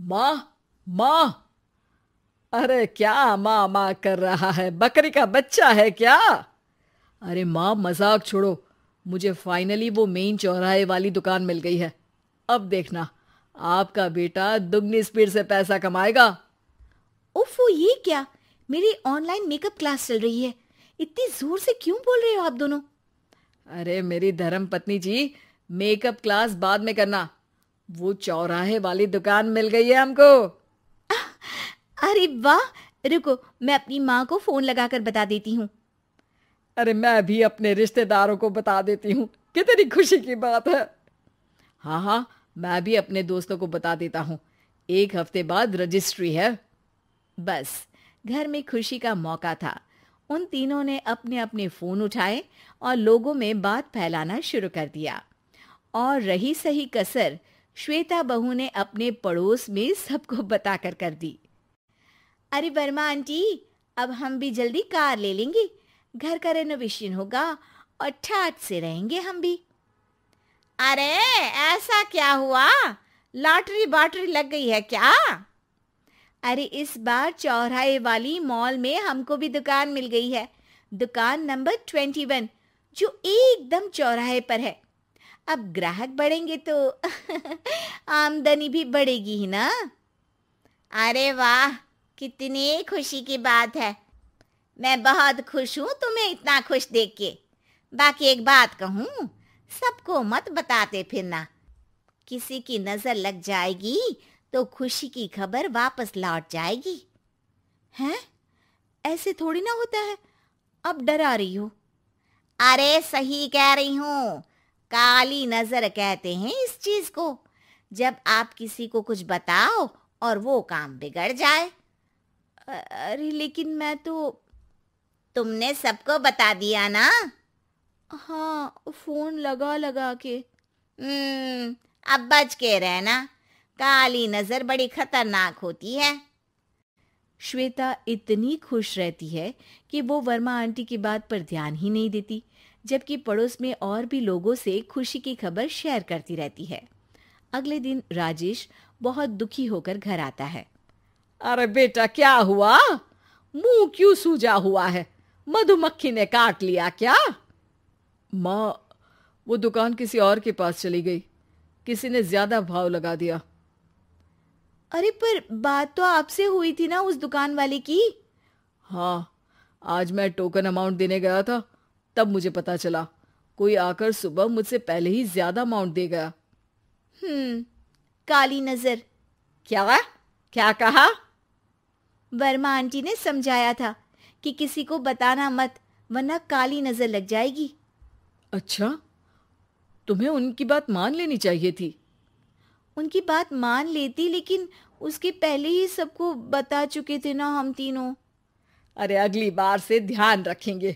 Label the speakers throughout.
Speaker 1: माँ माँ अरे क्या माँ माँ कर रहा है बकरी का बच्चा है क्या अरे माँ मजाक छोड़ो मुझे फाइनली वो मेन चौराहे वाली दुकान मिल गई है अब देखना आपका बेटा दुगनी स्पीड से पैसा कमाएगा ओफो ये क्या मेरी ऑनलाइन मेकअप क्लास चल रही है इतनी जोर से क्यों बोल रहे हो आप दोनों अरे मेरी धर्म पत्नी जी मेकअप क्लास बाद में करना वो चौराहे वाली दुकान मिल गई है हमको अरे वाह रुको मैं अपनी माँ को फोन लगाकर बता देती हूँ अरे मैं भी अपने रिश्तेदारों को बता देती हूँ कितनी खुशी की बात है हाँ हाँ मैं भी अपने दोस्तों को बता देता हूँ एक हफ्ते बाद रजिस्ट्री है बस घर में खुशी का मौका था उन तीनों ने अपने अपने फ़ोन उठाए और लोगों में बात फैलाना शुरू कर दिया और रही सही कसर श्वेता बहू ने अपने पड़ोस में सबको बताकर कर दी अरे वर्मा आंटी अब हम भी जल्दी कार ले लेंगे घर का रेनोवेशन होगा और ठाट से रहेंगे हम भी अरे ऐसा क्या हुआ लॉटरी बाटरी लग गई है क्या अरे इस बार चौराहे वाली मॉल में हमको भी दुकान मिल गई है दुकान नंबर ट्वेंटी वन जो एकदम चौराहे पर है अब ग्राहक बढ़ेंगे तो आमदनी भी बढ़ेगी ही ना अरे वाह कितनी खुशी की बात है मैं बहुत खुश हूँ तुम्हें इतना खुश देख के बाकी एक बात कहूँ सबको मत बताते फिरना किसी की नज़र लग जाएगी तो खुशी की खबर वापस लौट जाएगी हैं ऐसे थोड़ी ना होता है अब डरा रही हो अरे सही कह रही हूँ काली नजर कहते हैं इस चीज को जब आप किसी को कुछ बताओ और वो काम बिगड़ जाए अरे लेकिन मैं तो तुमने सबको बता दिया ना हाँ फोन लगा लगा के हम्म, अब बच के रहना काली नजर बड़ी खतरनाक होती है श्वेता इतनी खुश रहती है कि वो वर्मा आंटी की बात पर ध्यान ही नहीं देती जबकि पड़ोस में और भी लोगों से खुशी की खबर शेयर करती रहती है अगले दिन राजेश बहुत दुखी होकर घर आता है अरे बेटा क्या हुआ मुंह क्यों सूजा हुआ है मधुमक्खी ने काट लिया क्या माँ वो दुकान किसी और के पास चली गई किसी ने ज्यादा भाव लगा दिया अरे पर बात तो आपसे हुई थी ना उस दुकान वाले की हाँ आज मैं टोकन अमाउंट देने गया था तब मुझे पता चला कोई आकर सुबह मुझसे पहले ही ज्यादा अमाउंट दे गया हम्म काली नजर क्या क्या कहा वर्मा आंटी ने समझाया था कि किसी को बताना मत वरना काली नजर लग जाएगी अच्छा तुम्हें उनकी बात मान लेनी चाहिए थी उनकी बात मान लेती लेकिन उसके पहले ही सबको बता चुके थे ना हम तीनों अरे अगली बार से ध्यान रखेंगे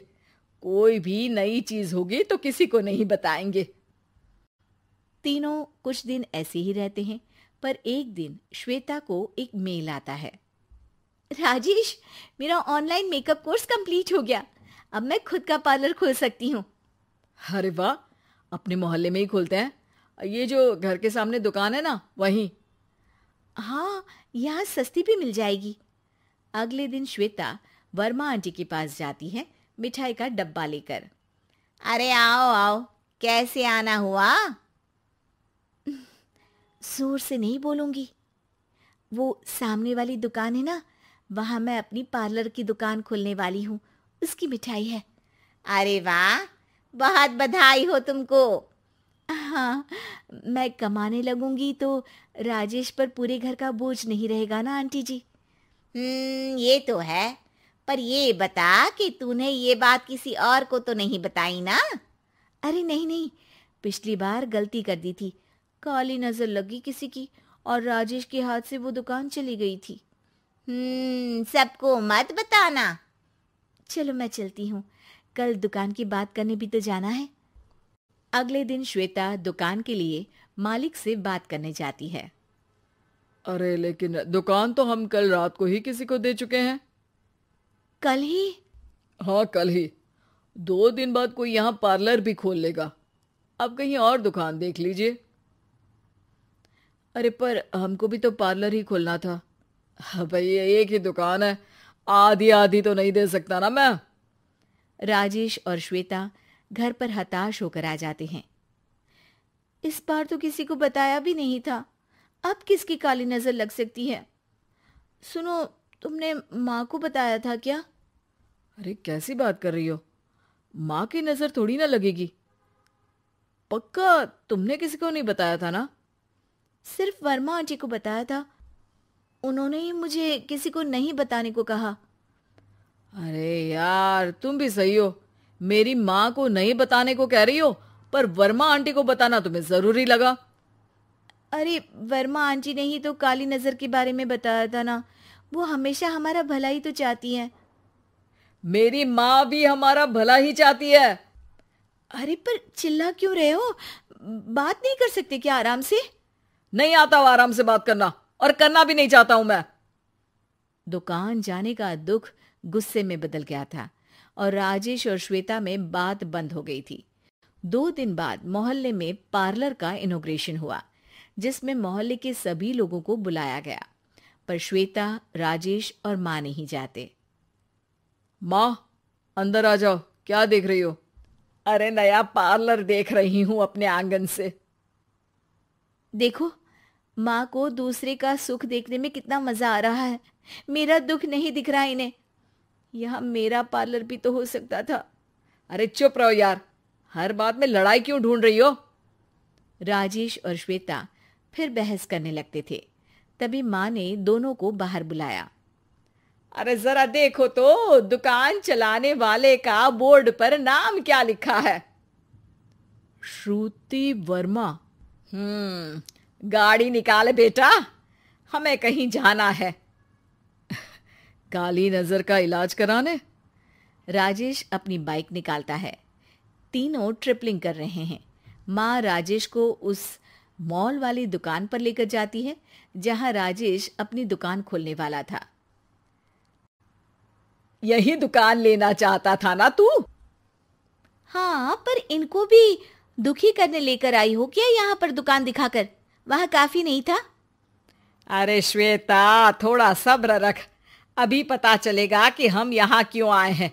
Speaker 1: कोई भी नई चीज होगी तो किसी को नहीं बताएंगे तीनों कुछ दिन ऐसे ही रहते हैं पर एक दिन श्वेता को एक मेल आता है राजेश मेरा ऑनलाइन मेकअप कोर्स कंप्लीट हो गया अब मैं खुद का पार्लर खोल सकती हूँ अरे वाह अपने मोहल्ले में ही खोलते हैं ये जो घर के सामने दुकान है ना वहीं हाँ यहाँ सस्ती भी मिल जाएगी अगले दिन श्वेता वर्मा आंटी के पास जाती है मिठाई का डब्बा लेकर अरे आओ आओ कैसे आना हुआ जोर से नहीं बोलूंगी वो सामने वाली दुकान है ना वहां मैं अपनी पार्लर की दुकान खोलने वाली हूँ उसकी मिठाई है अरे वाह बहुत बधाई हो तुमको हाँ मैं कमाने लगूंगी तो राजेश पर पूरे घर का बोझ नहीं रहेगा ना आंटी जी हम्म ये तो है पर ये बता कि तूने ये बात किसी और को तो नहीं बताई ना अरे नहीं नहीं पिछली बार गलती कर दी थी काली नजर लगी किसी की और राजेश के हाथ से वो दुकान चली गई थी हम्म सबको मत बताना चलो मैं चलती हूँ कल दुकान की बात करने भी तो जाना है अगले दिन श्वेता दुकान के लिए मालिक से बात करने जाती है अरे लेकिन दुकान तो हम कल रात को ही किसी को दे चुके हैं कल ही हाँ कल ही दो दिन बाद कोई यहाँ पार्लर भी खोल लेगा आप कहीं और दुकान देख लीजिए अरे पर हमको भी तो पार्लर ही खोलना था हाँ, भाई एक ही दुकान है आधी आधी तो नहीं दे सकता ना मैं राजेश और श्वेता घर पर हताश होकर आ जाते हैं इस बार तो किसी को बताया भी नहीं था अब किसकी काली नज़र लग सकती है सुनो तुमने माँ को बताया था क्या अरे कैसी बात कर रही हो माँ की नज़र थोड़ी ना लगेगी पक्का तुमने किसी को नहीं बताया था ना सिर्फ वर्मा आंटी को बताया था उन्होंने ही मुझे किसी को नहीं बताने को कहा अरे यार तुम भी सही हो मेरी माँ को नहीं बताने को कह रही हो पर वर्मा आंटी को बताना तुम्हें जरूरी लगा अरे वर्मा आंटी ने ही तो काली नजर के बारे में बताया था ना वो हमेशा हमारा भला ही तो चाहती है मेरी माँ भी हमारा भला ही चाहती है अरे पर चिल्ला क्यों रहे हो बात नहीं कर सकते क्या आराम से नहीं आता हूं आराम से बात करना और करना भी नहीं चाहता हूं मैं दुकान जाने का दुख गुस्से में बदल गया था और राजेश और श्वेता में बात बंद हो गई थी दो दिन बाद मोहल्ले में पार्लर का इनोग्रेशन हुआ जिसमें मोहल्ले के सभी लोगों को बुलाया गया पर श्वेता राजेश और माँ नहीं जाते माँ अंदर आ जाओ क्या देख रही हो अरे नया पार्लर देख रही हूं अपने आंगन से देखो माँ को दूसरे का सुख देखने में कितना मजा आ रहा है मेरा दुख नहीं दिख रहा इन्हें यह मेरा पार्लर भी तो हो सकता था अरे चुप रहो यार हर बात में लड़ाई क्यों ढूंढ रही हो राजेश और श्वेता फिर बहस करने लगते थे तभी माँ ने दोनों को बाहर बुलाया अरे जरा देखो तो दुकान चलाने वाले का बोर्ड पर नाम क्या लिखा है श्रुति वर्मा हम्म गाड़ी निकाल बेटा हमें कहीं जाना है काली नज़र का इलाज कराने राजेश अपनी बाइक निकालता है तीनों ट्रिपलिंग कर रहे हैं माँ राजेश को उस मॉल वाली दुकान पर लेकर जाती है जहाँ राजेश अपनी दुकान खोलने वाला था यही दुकान लेना चाहता था ना तू हाँ पर इनको भी दुखी करने लेकर आई हो क्या यहाँ पर दुकान दिखाकर वहां काफी नहीं था अरे श्वेता थोड़ा सब्र रख अभी पता चलेगा कि हम यहाँ क्यों आए हैं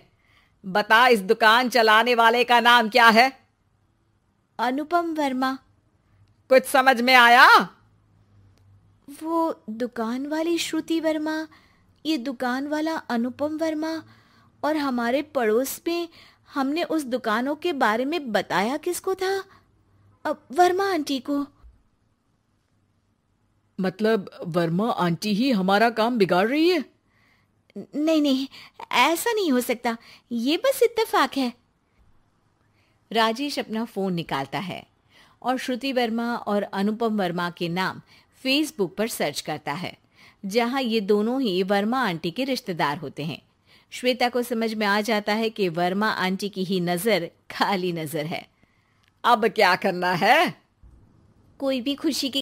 Speaker 1: बता इस दुकान चलाने वाले का नाम क्या है अनुपम वर्मा कुछ समझ में आया वो दुकान वाली श्रुति वर्मा ये दुकान वाला अनुपम वर्मा और हमारे पड़ोस में हमने उस दुकानों के बारे में बताया किसको था अब वर्मा आंटी को मतलब वर्मा आंटी ही हमारा काम बिगाड़ रही है नहीं नहीं ऐसा नहीं हो सकता ये बस इत्तेफाक है राजेश अपना फ़ोन निकालता है और श्रुति वर्मा और अनुपम वर्मा के नाम फेसबुक पर सर्च करता है जहां ये दोनों ही वर्मा आंटी के रिश्तेदार होते हैं श्वेता को समझ में आ जाता है कि वर्मा आंटी की ही नज़र खाली नज़र है अब क्या करना है कोई भी खुशी की